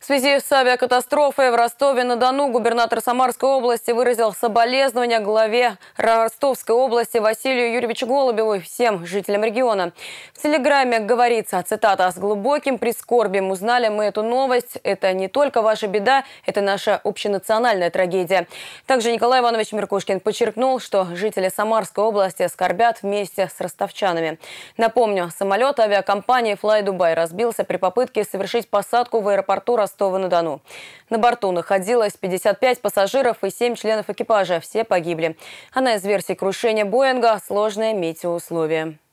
В связи с авиакатастрофой в Ростове-на-Дону губернатор Самарской области выразил соболезнования главе Ростовской области Василию Юрьевичу Голубеву и всем жителям региона. В телеграмме говорится, цитата, «С глубоким прискорбием узнали мы эту новость. Это не только ваша беда, это наша общенациональная трагедия». Также Николай Иванович Меркушкин подчеркнул, что жители Самарской области скорбят вместе с ростовчанами. Напомню, самолет авиакомпании «Fly Dubai» разбился при попытке совершить посадку в аэропорту Ростова. Ростова-на-Дону. На борту находилось 55 пассажиров и 7 членов экипажа. Все погибли. Она из версии крушения Боинга – сложные метеоусловия.